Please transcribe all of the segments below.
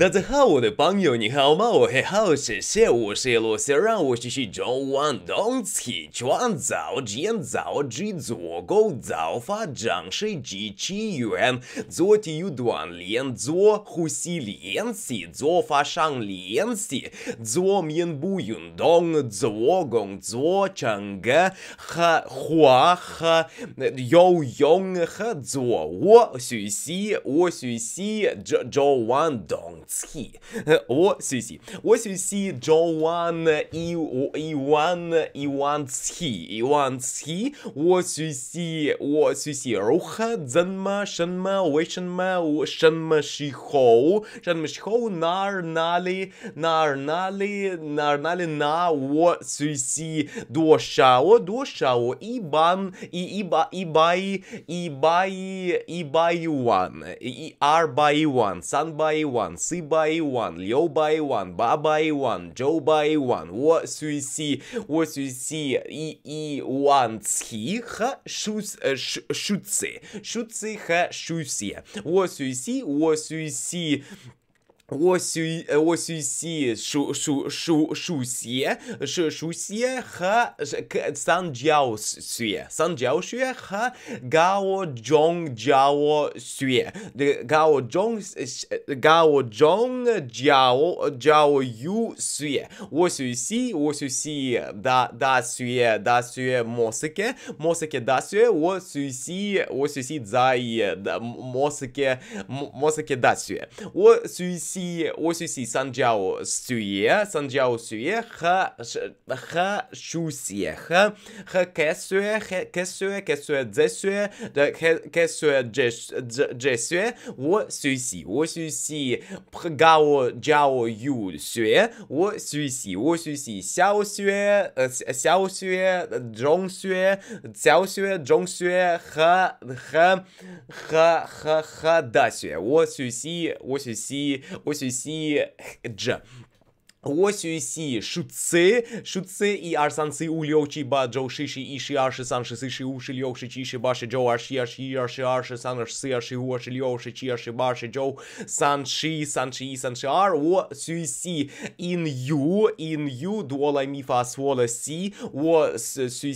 大家好，我的朋友，你好吗？我很好，谢谢。我是罗小让，我是徐中文东。起创造建造建筑构造发展饰机器元做育锻炼，做呼吸练习，做发声练习，做面部运动做工作唱歌喝画和喝游泳和做我学习我学习中中万东。ски. О-сюси. О-сюси Джоан Иван Ивански. Ивански. О-сюси О-сюси Руха Дзанма Шанма Уэшанма Шанма Шихоу. Шанма Шихоу Нарнали Нарнали Нарнали на О-сюси Дошао Дошао Ибан и Иба Ибай Ибай Ибайуан. И Арбайуан. Санбайуан. Сы by one, Liu by one, Ba by one, Zhou by one, Wo Sui Si, Wo Sui Si, E Yi Wan Ci Ha uh, Shu Shu Shu Ci, Shu Ha Shu Si, Wo Sui Si, Wo Sui Si, 我苏我苏西，苏苏苏苏西，是苏西和三教学西，三教学西和高中教苏西，高中高中教教友苏西，我苏西我苏西，大大学大学莫斯科，莫斯科大学。我苏西我苏西在莫斯科莫斯科大学。我苏西。我学习三教书耶，三教书耶，学学书耶，学学知识耶，知识知识知识，知识我学习我学习，教教幼学，我学习我学习小学，小学中学，小学中学和和和和和大学，我学习我学习。ось усі джа Осюси, шуцы, шуцы и арсанцы улёчи ба джоу шиши иши арши сан шисы уши лёши чиши баши джоу арши арши арши арши сан арши уши лёши чи арши баши джоу сан ши ар о сюси ин ю ин ю дуола ми фа свола си о сюси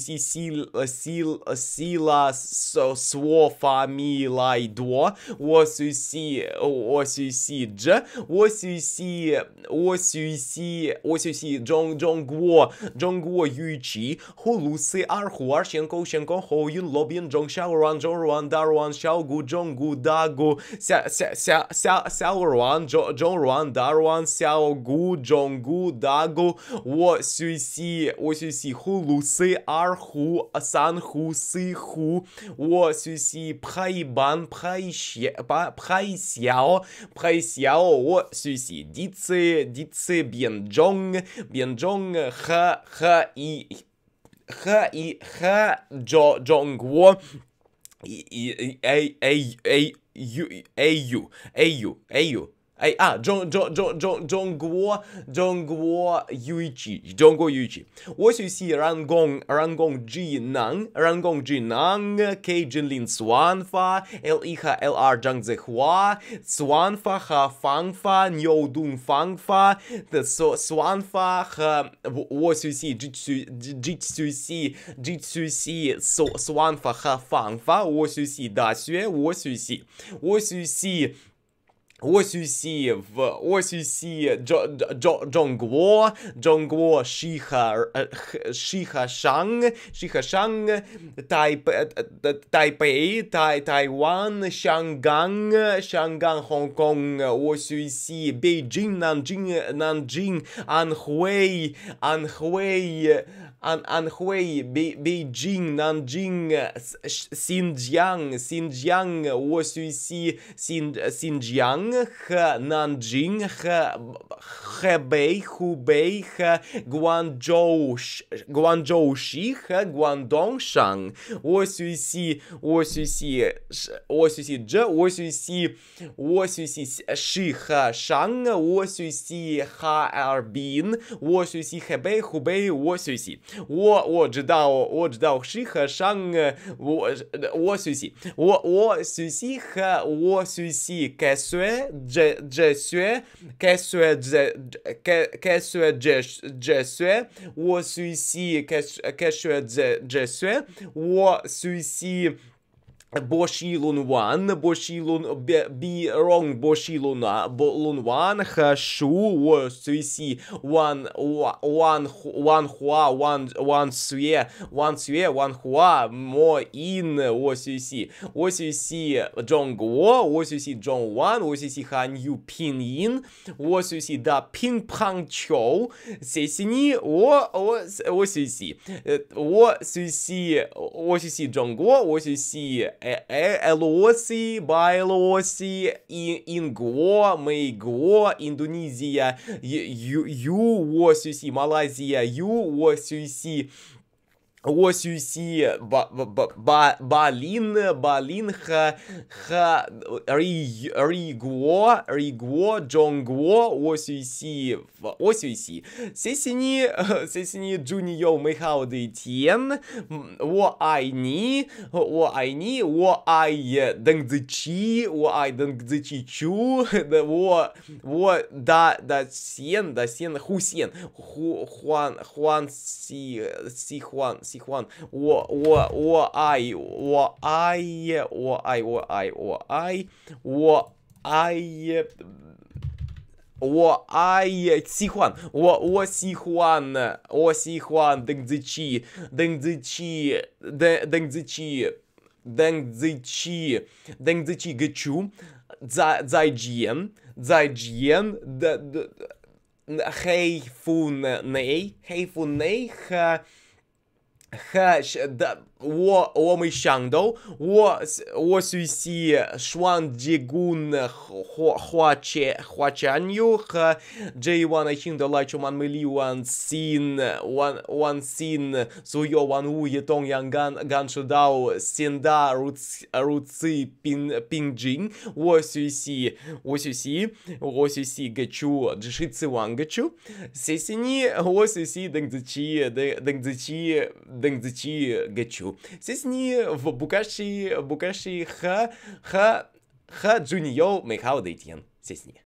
сво фа ми о сюси о сюси дж о сюси о сюси Сі, ось усі Джон Джонгуо, Джонгуо Юйчі, Хулуси, Арху, Арщенко, Ущенко, Хоуюн, Лобін, Джонг Шао, Руан, Джон Руан, Да Руан, гу да гу, Ся, Ся, Ся, Ся, ся Руан, Джон Руан, Да Руан, Сяогу, Джонгу, Дагу, О Сюйсі, ось усі Хулуси, Арху, Санху, Сиху, О Сюйсі, Пхайбан, Пхайсяо, Пхайсяо, О Сюйсі, Діци, Діци, Б'є, jong Bienjong, jong Ha Ha I Ha I Ha Jo Jongguo I I A A A U A U A U A U 哎啊，中中中中中，国中国有几？中国有几？我熟悉，人工智能，人工智能，K 金林，Swanfa，L I 和 L R 张泽华，Swanfa 和 Fangfa，牛顿 Fangfa，Swanfa 和我熟悉，G C G C G C G C，Swanfa 和 Fangfa，我熟悉，达叔，我熟悉，我熟悉。广西，广西，江江，江华，江华，西哈，西哈，乡，西哈乡，台北，台北，台台湾，香港，香港，香港，广西，北京，南京，南京，安徽，安徽。Ан Анхуэй, Бей Бейджинг, Нанджинг, Синьцзян, Синджьян, Осюйси, Син Синджьян, Х, Нанджинг, Х, Хэбэй, Хубэй, Х, Гуанчжоу, Ши, Хэ, Х, Гуандонгшан, Осюйси, Осюйси, Осюйси Дж, Осюйси, Осюйси Ши, Х, Шан, Осюйси Ха Арбин, Осюйси Хэбэй, Хубэй, Осюйси. 我我知道我知道了，谁和谁？哦我熟悉，哦哦，熟悉，和哦学悉，凯学杰学凯瑟，杰学凯瑟，杰杰，凯，哦熟悉，学凯瑟，杰杰，学哦熟悉。Боши Лунван, Боши Лун, Би Ронг Боши Луна, Лунван, Хашу, Суиси, Ван, Ван, Ван Хуа, Ван, Ван Суе, Ван Суе, Ван Хуа, Мо Ин, О Суиси, О Суиси Джон Гуо, О Суиси Джон Ван, О Суиси Хан Ю Пин Ин, О Суиси Да Пин Панг Чоу, Сесини, О, О, О Суиси, О Суиси, О Суиси Джон Гуо, О Суиси Э, э, Элооси, Байлооси, Инго, Мейгло, Индонезия, Юосюси, Малайзия, Юосюси, Ось усі ба, ба, ба, балін, балінха, ха, ри рігуо, рігуо, джонгуо, ось усі, ось усі. Сесіні, сесіні джуніо мейхауди тєн, о айни о айни о ай дэнгдзичі, о ай дэнгдзичі чу, о, о да, да сен, да сен, ху сен, хуан, хуан си, си хуан, си Сихуан, О, о, о, ай, о, ай, о, ай, о, ай, о, ай, о, ай. О, ай, Сихуан, о, о, Сихуан, о, Сихуан, Дэнгзичи, Дэнгзичи, Дэнгзичи, Дэнгзичи, Дэнгзичи Гэчу, Зайджиен, Зайджиен, Хэйфунэй, Хэйфунэй, Хэйфунэй, Ха, да, о, о мы о, о сюси Шуан Джигун Хуаче, Хуачанью, ха, Джей Ван Айчин Дала Чуман Мэли Уан Син, Уан Син, Суйо Ван У, Етон Янган, Ган Шудао, Синда Руци Пин Джин, о сюси, о сюси, о сюси Гачу, Джиши Циван Гачу, Сесини, о сюси Дэнгдзичи, Дэнгдзичи, Дэнгзичи Гачу. Сесни в Букаши, Букаши Ха, Ха, Ха Джунио Мэйхао Дэйтьен. Сесни.